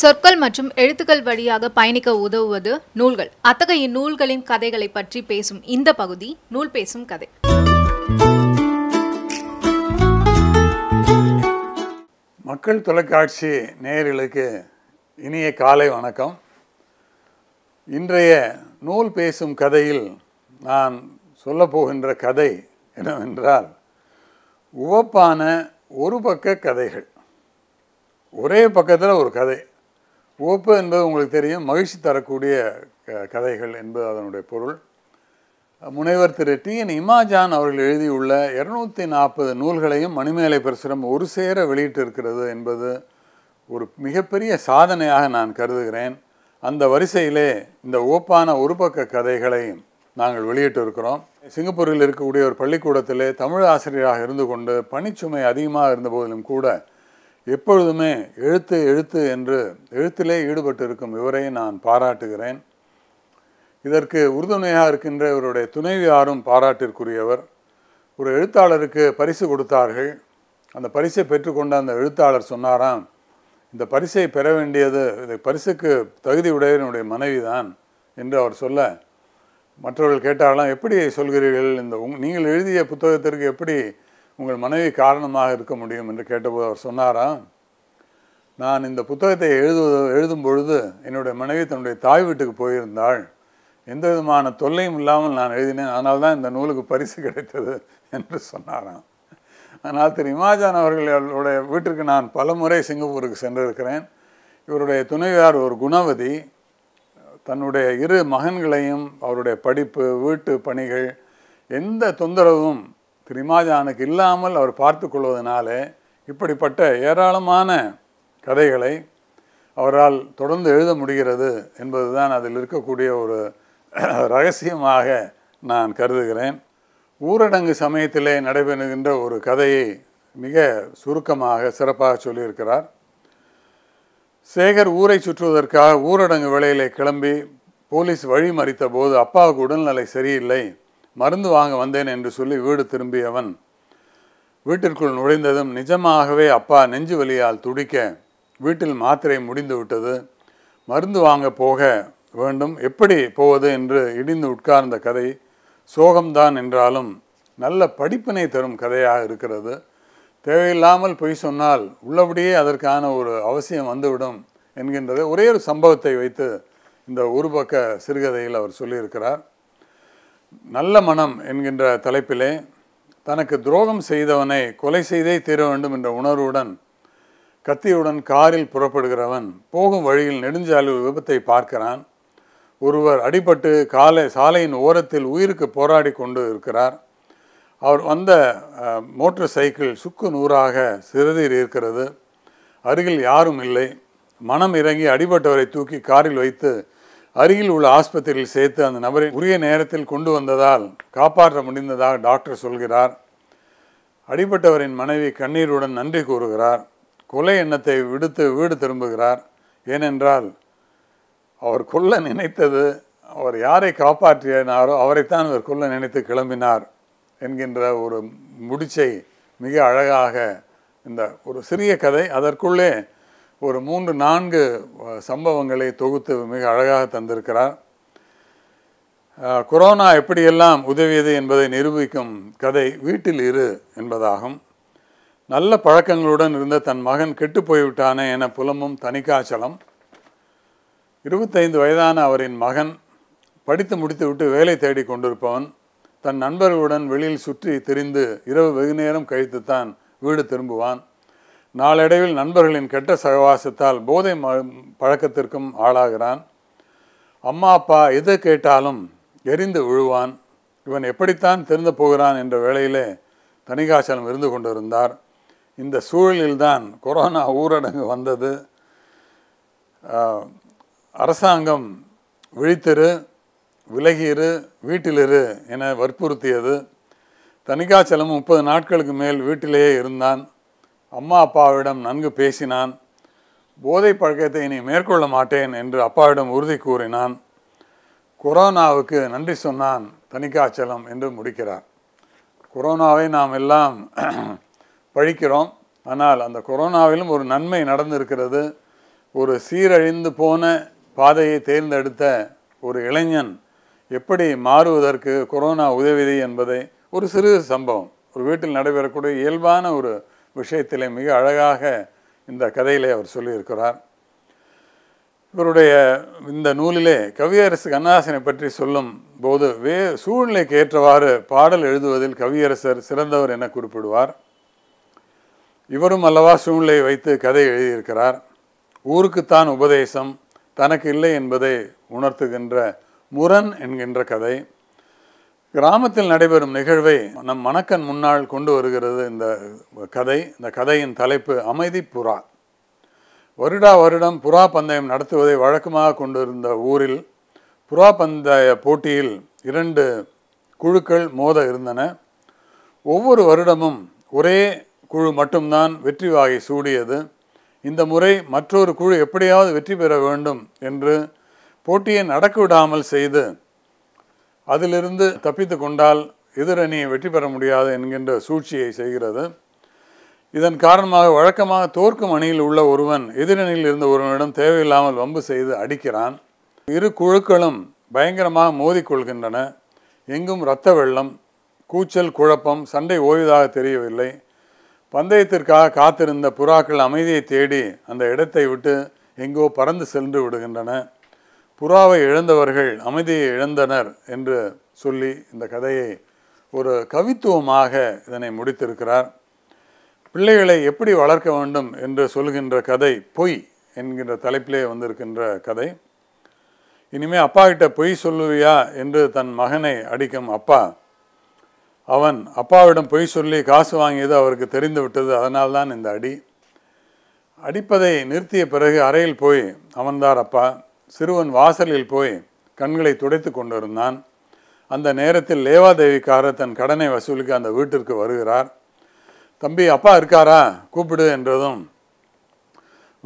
சொற்கள் மற்றும் எழுத்துக்கள் வழியாக பயணிக்க உதவுவது நூல்கள் அத்தகைய நூல்களின் கதைகளை பற்றி பேசும் இந்த பகுதி நூல் பேசும் கதை மக்கள் தொலைக்காட்சி நேர்களுக்கு இனிய காலை வணக்கம் இன்றைய நூல் பேசும் கதையில் நான் சொல்லப்போகின்ற கதை என்னவென்றால் உவப்பான ஒரு பக்க கதைகள் ஒரே பக்கத்தில் ஒரு கதை ஓப்பு என்பது உங்களுக்கு தெரியும் மகிழ்ச்சி தரக்கூடிய கதைகள் என்பது அதனுடைய பொருள் முனைவர் திரு டி என் இமாஜான் அவர்கள் எழுதியுள்ள இரநூத்தி நாற்பது நூல்களையும் மணிமேலை பரிசுரம் ஒரு சேர வெளியிட்டு இருக்கிறது என்பது ஒரு மிகப்பெரிய சாதனையாக நான் கருதுகிறேன் அந்த வரிசையிலே இந்த ஓப்பான ஒரு பக்க கதைகளை நாங்கள் வெளியிட்டு இருக்கிறோம் சிங்கப்பூரில் இருக்கக்கூடிய ஒரு பள்ளிக்கூடத்திலே தமிழ் ஆசிரியராக இருந்து கொண்டு பணிச்சுமை அதிகமாக இருந்தபோதிலும் கூட எப்பொழுதுமே எழுத்து எழுத்து என்று எழுத்திலே ஈடுபட்டிருக்கும் இவரை நான் பாராட்டுகிறேன் இதற்கு உறுதுணையாக இருக்கின்ற இவருடைய துணைவியாரும் பாராட்டிற்குரியவர் ஒரு எழுத்தாளருக்கு பரிசு கொடுத்தார்கள் அந்த பரிசை பெற்றுக்கொண்ட அந்த எழுத்தாளர் சொன்னாராம் இந்த பரிசை பெற வேண்டியது இந்த பரிசுக்கு தகுதியுடையவனுடைய மனைவி தான் என்று அவர் சொல்ல மற்றவர்கள் கேட்டாலாம் எப்படி சொல்கிறீர்கள் இந்த உங் நீங்கள் எழுதிய புத்தகத்திற்கு எப்படி உங்கள் மனைவி காரணமாக இருக்க முடியும் என்று கேட்டபோது அவர் சொன்னாரா நான் இந்த புத்தகத்தை எழுதுவது எழுதும் பொழுது என்னுடைய மனைவி தன்னுடைய தாய் வீட்டுக்கு போயிருந்தாள் எந்த விதமான தொல்லையும் இல்லாமல் நான் எழுதினேன் அதனால் தான் இந்த நூலுக்கு பரிசு கிடைத்தது என்று சொன்னாராம் ஆனால் திரு இமாஜான் அவர்களுடைய வீட்டிற்கு நான் பல முறை சிங்கப்பூருக்கு சென்றிருக்கிறேன் இவருடைய துணைவியார் ஒரு குணவதி தன்னுடைய இரு மகன்களையும் அவருடைய படிப்பு வீட்டு பணிகள் எந்த தொந்தரவும் திரிமாஜானுக்கு இல்லாமல் அவர் பார்த்து கொள்வதனாலே இப்படிப்பட்ட ஏராளமான கதைகளை அவரால் தொடர்ந்து எழுத முடிகிறது என்பது தான் அதில் இருக்கக்கூடிய ஒரு ரகசியமாக நான் கருதுகிறேன் ஊரடங்கு சமயத்திலே நடைபெறுகின்ற ஒரு கதையை மிக சுருக்கமாக சிறப்பாக சொல்லியிருக்கிறார் சேகர் ஊரை சுற்றுவதற்காக ஊரடங்கு வேலையிலே கிளம்பி போலீஸ் வழி மறித்த போது அப்பாவுக்கு உடல்நிலை சரியில்லை மருந்து வாங்க வந்தேன் என்று சொல்லி வீடு திரும்பியவன் வீட்டிற்குள் நுழைந்ததும் நிஜமாகவே அப்பா நெஞ்சு வலியால் துடிக்க வீட்டில் மாத்திரை முடிந்து விட்டது மருந்து வாங்க போக வேண்டும் எப்படி போவது என்று இடிந்து உட்கார்ந்த கதை சோகம்தான் என்றாலும் நல்ல படிப்பினை தரும் கதையாக இருக்கிறது தேவையில்லாமல் பொய் சொன்னால் உள்ளபடியே அதற்கான ஒரு அவசியம் வந்துவிடும் என்கின்றது ஒரே ஒரு சம்பவத்தை வைத்து இந்த ஒரு பக்க சிறுகதையில் அவர் சொல்லியிருக்கிறார் நல்ல மனம் என்கின்ற தலைப்பிலே தனக்கு துரோகம் செய்தவனை கொலை செய்தே தீர வேண்டும் என்ற உணர்வுடன் கத்தியுடன் காரில் புறப்படுகிறவன் போகும் வழியில் நெடுஞ்சாலை விபத்தை பார்க்கிறான் ஒருவர் அடிபட்டு காலை சாலையின் ஓரத்தில் உயிருக்கு போராடி கொண்டு இருக்கிறார் அவர் வந்த மோட்டார் சைக்கிள் சுக்கு நூறாக சிறுதீர் இருக்கிறது அருகில் யாரும் இல்லை மனம் இறங்கி அடிபட்டவரை தூக்கி காரில் வைத்து அருகில் உள்ள ஆஸ்பத்திரியில் சேர்த்து அந்த நபரை உரிய நேரத்தில் கொண்டு வந்ததால் காப்பாற்ற முடிந்ததாக டாக்டர் சொல்கிறார் அடிபட்டவரின் மனைவி கண்ணீருடன் நன்றி கூறுகிறார் கொலை எண்ணத்தை விடுத்து வீடு திரும்புகிறார் ஏனென்றால் அவர் கொல்ல நினைத்தது அவர் யாரை காப்பாற்றினாரோ அவரைத்தான் இவர் கொல்ல நினைத்து கிளம்பினார் என்கின்ற ஒரு முடிச்சை மிக அழகாக இந்த ஒரு சிறிய கதை அதற்குள்ளே ஒரு மூன்று நான்கு சம்பவங்களை தொகுத்து மிக அழகாக தந்திருக்கிறார் கொரோனா எப்படியெல்லாம் உதவியது என்பதை நிரூபிக்கும் கதை வீட்டில் இரு என்பதாகும் நல்ல பழக்கங்களுடன் இருந்த தன் மகன் கெட்டு போய்விட்டானே என புலமும் தனிக்காச்சலம் இருபத்தைந்து வயதான அவரின் மகன் படித்து முடித்துவிட்டு வேலை தேடி கொண்டிருப்பவன் தன் நண்பர்களுடன் வெளியில் சுற்றி தெரிந்து இரவு வெகு நேரம் கழித்துத்தான் வீடு திரும்புவான் நாளடைவில் நண்பர்களின் கெட்ட சகவாசத்தால் போதை பழக்கத்திற்கும் ஆளாகிறான் அம்மா அப்பா எதை கேட்டாலும் எரிந்து விழுவான் இவன் எப்படித்தான் திறந்து போகிறான் என்ற வேளையிலே தனிகாசலம் இருந்து கொண்டிருந்தார் இந்த சூழலில்தான் கொரோனா ஊரடங்கு வந்தது அரசாங்கம் விழித்திரு விலகியிரு வீட்டிலிரு என வற்புறுத்தியது தனிகாச்சலம் முப்பது நாட்களுக்கு மேல் வீட்டிலேயே இருந்தான் அம்மா அப்பாவிடம் நன்கு பேசினான் போதை பழக்கத்தை இனி மேற்கொள்ள மாட்டேன் என்று அப்பாவிடம் உறுதி கூறினான் கொரோனாவுக்கு நன்றி சொன்னான் தனிக்காச்சலம் என்று முடிக்கிறார் கொரோனாவை நாம் எல்லாம் பழிக்கிறோம் ஆனால் அந்த கொரோனாவிலும் ஒரு நன்மை நடந்திருக்கிறது ஒரு சீரழிந்து போன பாதையை தேர்ந்தெடுத்த ஒரு இளைஞன் எப்படி மாறுவதற்கு கொரோனா உதவியது என்பதை ஒரு சிறு சம்பவம் ஒரு வீட்டில் நடைபெறக்கூடிய இயல்பான ஒரு விஷயத்தில் மிக அழகாக இந்த கதையிலே அவர் சொல்லியிருக்கிறார் இவருடைய இந்த நூலிலே கவியரசு கண்ணாசனை பற்றி சொல்லும் போது வே சூழ்நிலைக்கு ஏற்றவாறு பாடல் எழுதுவதில் கவியரசர் சிறந்தவர் என குறிப்பிடுவார் இவரும் அல்லவா சூழ்நிலையை வைத்து கதை எழுதியிருக்கிறார் ஊருக்குத்தான் உபதேசம் தனக்கு இல்லை என்பதை உணர்த்துகின்ற முரண் என்கின்ற கதை கிராமத்தில் நடைபெறும் நிகழ்வை நம் மணக்கன் முன்னால் கொண்டு வருகிறது இந்த கதை இந்த கதையின் தலைப்பு அமைதி புறா வருடா வருடம் புறா பந்தயம் நடத்துவதை வழக்கமாக கொண்டிருந்த ஊரில் புறா பந்தய போட்டியில் இரண்டு குழுக்கள் மோத இருந்தன ஒவ்வொரு வருடமும் ஒரே குழு மட்டும்தான் வெற்றி வாகை சூடியது இந்த முறை மற்றொரு குழு எப்படியாவது வெற்றி பெற வேண்டும் என்று போட்டியை நடக்க விடாமல் செய்து அதிலிருந்து தப்பித்து கொண்டால் எதிரணியை வெற்றி பெற முடியாது என்கின்ற சூழ்ச்சியை செய்கிறது இதன் காரணமாக வழக்கமாக தோற்கும் அணியில் உள்ள ஒருவன் எதிரணியில் இருந்த ஒருவனிடம் தேவையில்லாமல் வம்பு செய்து அடிக்கிறான் இரு குழுக்களும் பயங்கரமாக மோதிக்கொள்கின்றன எங்கும் இரத்த வெள்ளம் கூச்சல் குழப்பம் சண்டை ஓய்வதாக தெரியவில்லை பந்தயத்திற்காக காத்திருந்த புறாக்கள் அமைதியை தேடி அந்த இடத்தை விட்டு எங்கோ பறந்து சென்று விடுகின்றன புறாவை இழந்தவர்கள் அமைதியை இழந்தனர் என்று சொல்லி இந்த கதையை ஒரு கவித்துவமாக இதனை முடித்திருக்கிறார் பிள்ளைகளை எப்படி வளர்க்க வேண்டும் என்று சொல்கின்ற கதை பொய் என்கின்ற தலைப்பிலே வந்திருக்கின்ற கதை இனிமே அப்பா கிட்ட பொய் சொல்லுவியா என்று தன் மகனை அடிக்கும் அப்பா அவன் அப்பாவிடம் பொய் சொல்லி காசு வாங்கியது அவருக்கு தெரிந்து விட்டது அதனால்தான் இந்த அடி அடிப்பதை நிறுத்திய பிறகு அறையில் போய் அமர்ந்தார் அப்பா சிறுவன் வாசலில் போய் கண்களை துடைத்து கொண்டிருந்தான் அந்த நேரத்தில் லேவாதேவிக்காக தன் கடனை வசூலிக்க அந்த வீட்டிற்கு வருகிறார் தம்பி அப்பா இருக்காரா கூப்பிடு என்றதும்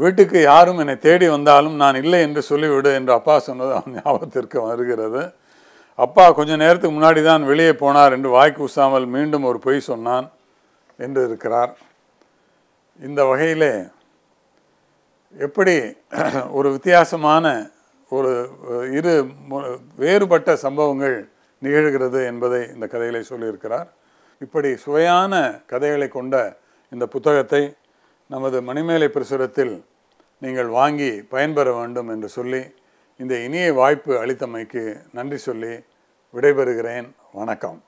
வீட்டுக்கு யாரும் என்னை தேடி வந்தாலும் நான் இல்லை என்று சொல்லிவிடு என்று அப்பா சொன்னது அவன் ஞாபகத்திற்கு வருகிறது அப்பா கொஞ்ச நேரத்துக்கு முன்னாடி தான் வெளியே போனார் என்று வாய்க்கு உசாமல் மீண்டும் ஒரு பொய் சொன்னான் என்று இருக்கிறார் இந்த வகையிலே எப்படி ஒரு வித்தியாசமான ஒரு இரு வேறுபட்ட சம்பவங்கள் நிகழ்கிறது என்பதை இந்த கதைகளை சொல்லியிருக்கிறார் இப்படி சுவையான கதைகளை கொண்ட இந்த புத்தகத்தை நமது மணிமேலை பிரசுரத்தில் நீங்கள் வாங்கி பயன்பெற வேண்டும் என்று சொல்லி இந்த இனிய வாய்ப்பு அளித்தமைக்கு நன்றி சொல்லி விடைபெறுகிறேன் வணக்கம்